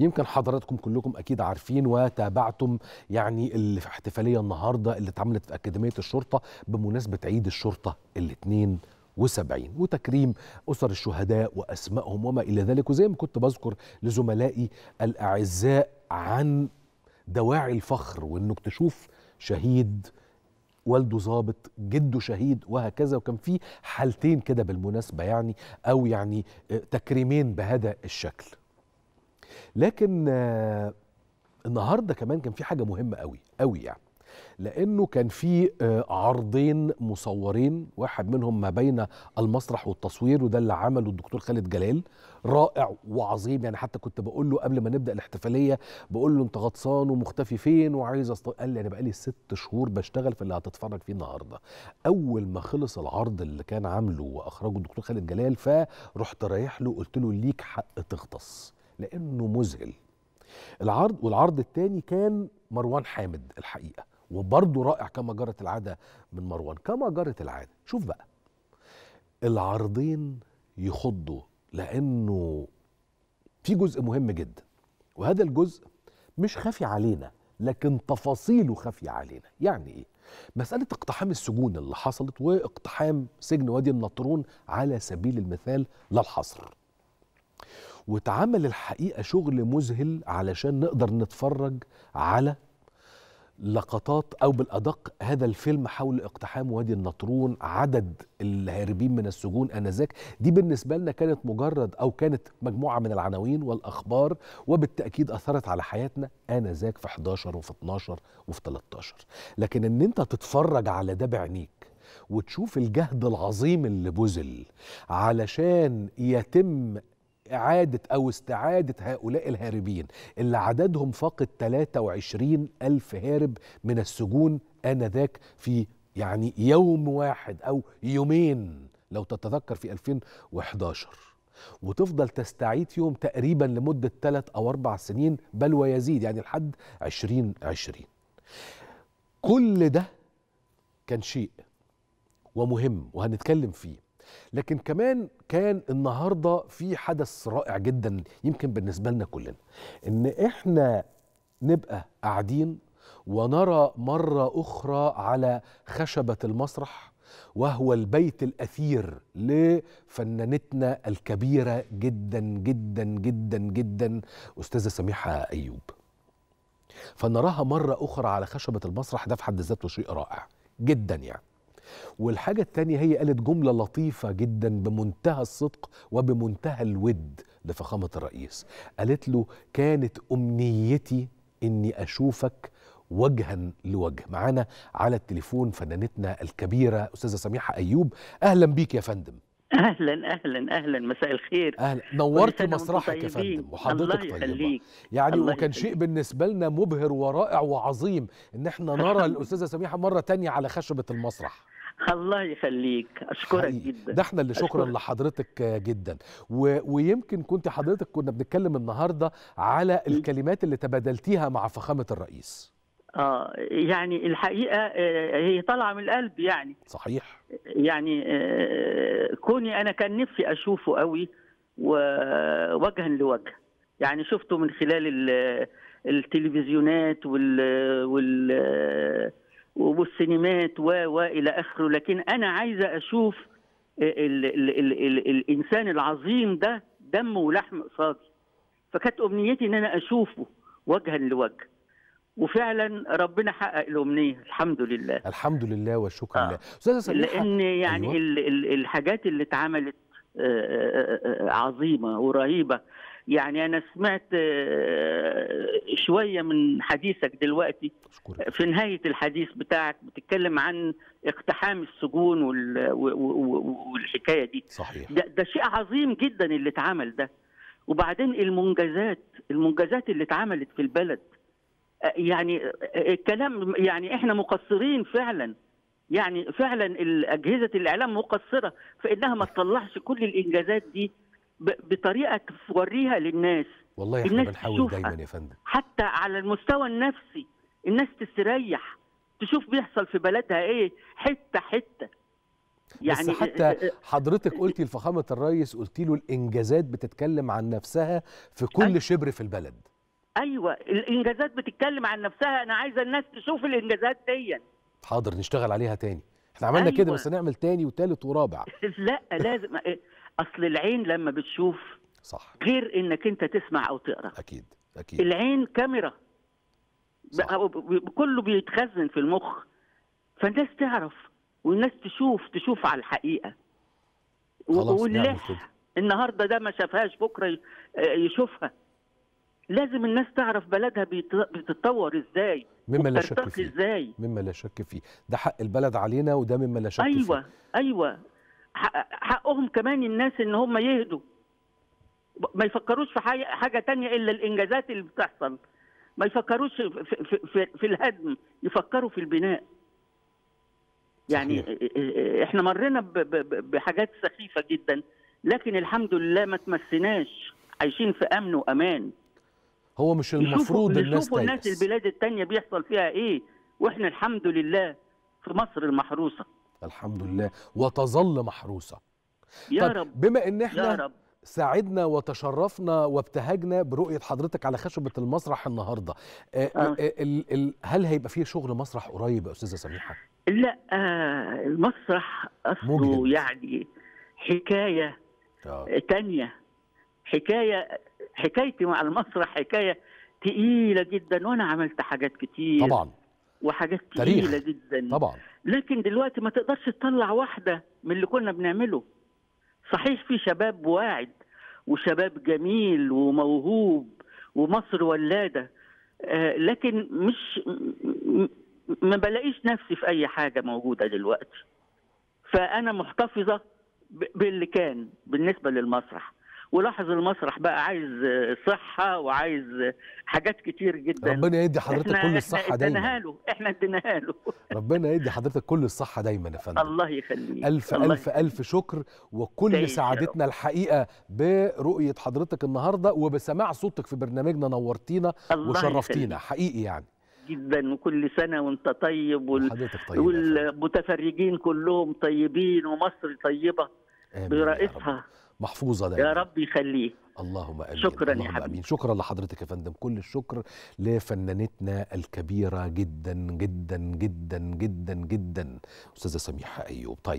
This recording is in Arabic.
يمكن حضراتكم كلكم اكيد عارفين وتابعتم يعني الاحتفاليه النهارده اللي اتعملت في اكاديميه الشرطه بمناسبه عيد الشرطه الاثنين وسبعين وتكريم أسر الشهداء وأسمائهم وما إلى ذلك وزي ما كنت بذكر لزملائي الأعزاء عن دواعي الفخر وإنك تشوف شهيد والده ظابط جده شهيد وهكذا وكان في حالتين كده بالمناسبة يعني أو يعني تكريمين بهذا الشكل لكن آه، النهارده كمان كان في حاجه مهمه قوي قوي يعني لانه كان في آه، عرضين مصورين واحد منهم ما بين المسرح والتصوير وده اللي عمله الدكتور خالد جلال رائع وعظيم يعني حتى كنت بقول له قبل ما نبدا الاحتفاليه بقول له انت غطسان ومختفي فين وعايز أصط... قال لي انا بقالي ست شهور بشتغل في اللي هتتفرج فيه النهارده اول ما خلص العرض اللي كان عامله واخرجه الدكتور خالد جلال فرحت رايح له قلت له ليك حق تغطس لانه مذهل العرض والعرض الثاني كان مروان حامد الحقيقه وبرضه رائع كما جرت العاده من مروان كما جرت العاده شوف بقى العرضين يخضوا لانه في جزء مهم جدا وهذا الجزء مش خفي علينا لكن تفاصيله خافية علينا يعني إيه؟ مسألة اقتحام السجون اللي حصلت واقتحام سجن وادي النطرون على سبيل المثال لا الحصر واتعمل الحقيقه شغل مذهل علشان نقدر نتفرج على لقطات او بالادق هذا الفيلم حول اقتحام وادي النطرون عدد الهاربين من السجون انذاك دي بالنسبه لنا كانت مجرد او كانت مجموعه من العناوين والاخبار وبالتاكيد اثرت على حياتنا انذاك في 11 وفي 12 وفي 13 لكن ان انت تتفرج على ده بعينيك وتشوف الجهد العظيم اللي بذل علشان يتم إعادة أو استعادة هؤلاء الهاربين اللي عددهم فاقد 23 ألف هارب من السجون آنذاك في يعني يوم واحد أو يومين لو تتذكر في 2011 وتفضل تستعيد فيهم تقريبا لمدة ثلاث أو أربع سنين بل ويزيد يعني لحد 2020 كل ده كان شيء ومهم وهنتكلم فيه لكن كمان كان النهارده في حدث رائع جدا يمكن بالنسبه لنا كلنا ان احنا نبقى قاعدين ونرى مره اخرى على خشبه المسرح وهو البيت الاثير لفنانتنا الكبيره جدا جدا جدا جدا استاذه سميحه ايوب فنراها مره اخرى على خشبه المسرح ده في حد ذاته شيء رائع جدا يعني والحاجة التانية هي قالت جملة لطيفة جدا بمنتهى الصدق وبمنتهى الود لفخامة الرئيس قالت له كانت أمنيتي إني أشوفك وجها لوجه معانا على التليفون فنانتنا الكبيرة أستاذة سميحة أيوب أهلا بيك يا فندم اهلا اهلا اهلا مساء الخير اهلا نورت مسرحك يا فندم وحضرتك الله يخليك يعني الله وكان يخليك. شيء بالنسبه لنا مبهر ورائع وعظيم ان احنا نرى الاستاذه سميحه مره تانية على خشبه المسرح الله يخليك اشكرك حقيقي. جدا ده احنا اللي شكرا أشكرك. لحضرتك جدا و... ويمكن كنت حضرتك كنا بنتكلم النهارده على الكلمات اللي تبادلتيها مع فخامه الرئيس اه يعني الحقيقه آه، هي طالعه من القلب يعني صحيح يعني آه، كوني انا كان نفسي اشوفه قوي ووجها لوجه يعني شفته من خلال التلفزيونات وال وال والسينمات و والى اخره لكن انا عايزه اشوف الـ الـ الـ الـ الانسان العظيم ده دم ولحم قصادي فكانت امنيتي ان انا اشوفه وجها لوجه وفعلا ربنا حقق الامنيه الحمد لله الحمد لله والشكر آه. لله استاذه لان يعني أيوة. الحاجات اللي اتعملت آه، آه، آه، عظيمه ورهيبه يعني أنا سمعت آه، شوية من حديثك دلوقتي في نهاية الحديث بتاعك بتتكلم عن اقتحام السجون والحكاية دي صحيح. ده, ده شيء عظيم جدا اللي اتعمل ده وبعدين المنجزات المنجزات اللي اتعملت في البلد آه، يعني الكلام آه، يعني احنا مقصرين فعلا يعني فعلا اجهزه الاعلام مقصره في انها ما تطلعش كل الانجازات دي بطريقه توريها للناس والله احنا بنحاول دايما يا فندم حتى على المستوى النفسي الناس تستريح تشوف بيحصل في بلدها ايه حته حته يعني بس حتى إيه، إيه، إيه. حضرتك قلتي لفخامه الرئيس قلتي له الانجازات بتتكلم عن نفسها في كل أيوة. شبر في البلد ايوه الانجازات بتتكلم عن نفسها انا عايزه الناس تشوف الانجازات دي حاضر نشتغل عليها تاني احنا عملنا أيوة. كده بس نعمل تاني وتالت ورابع لا لازم اصل العين لما بتشوف صح غير انك انت تسمع او تقرا اكيد اكيد العين كاميرا كله بيتخزن في المخ فالناس تعرف والناس تشوف تشوف على الحقيقه واللح النهارده ده ما شافهاش بكره آه، يشوفها لازم الناس تعرف بلدها بتتطور ازاي مما لا شك فيه ازاي مما لا شك فيه ده حق البلد علينا وده مما لا شك أيوة فيه ايوه ايوه حقهم كمان الناس ان هم يهدوا ما يفكروش في حاجه تانية الا الانجازات اللي بتحصل ما يفكروش في, في, في, في الهدم يفكروا في البناء يعني صحيح. احنا مرينا بحاجات سخيفه جدا لكن الحمد لله ما تمسناش عايشين في امن وامان هو مش المفروض نشوفوا الناس نشوفوا الناس البلاد التانية بيحصل فيها ايه واحنا الحمد لله في مصر المحروسه الحمد لله وتظل محروسة يا طب رب بما ان احنا يا رب ساعدنا وتشرفنا وابتهجنا برؤية حضرتك على خشبة المسرح النهاردة آه. آه. آه. آه، ال ال هل هيبقى فيه شغل مسرح قريب يا أستاذة سميحة؟ لا آه المسرح أصله مجهد. يعني حكاية آه. آه. تانية حكاية حكايتي مع المسرح حكاية تقيلة جدا وأنا عملت حاجات كتير طبعا وحاجات تقيلة جدا طبعا لكن دلوقتي ما تقدرش تطلع واحده من اللي كنا بنعمله صحيح في شباب واعد وشباب جميل وموهوب ومصر ولاده آه لكن مش ما بلاقيش نفسي في اي حاجه موجوده دلوقتي فانا محتفظه باللي كان بالنسبه للمسرح ولاحظ المسرح بقى عايز صحه وعايز حاجات كتير جدا ربنا يدي حضرتك كل الصحه دايما احنا اديناها له احنا اديناها له ربنا يدي حضرتك كل الصحه دايما يا فندم الله يخليك الف الله الف يخليك. الف شكر وكل سعادتنا الحقيقه برؤيه حضرتك النهارده وبسماع صوتك في برنامجنا نورتينا وشرفتينا يخليك. حقيقي يعني جدا وكل سنه وانت طيب وال... طيب والمتفرجين كلهم طيبين ومصر طيبه برئيسها محفوظه دايما يا رب يخليك اللهم امين شكرا اللهم يا حبيبي امين شكرا لحضرتك يا فندم كل الشكر لفنانتنا الكبيره جدا جدا جدا جدا جدا استاذه سميحه ايوب طيب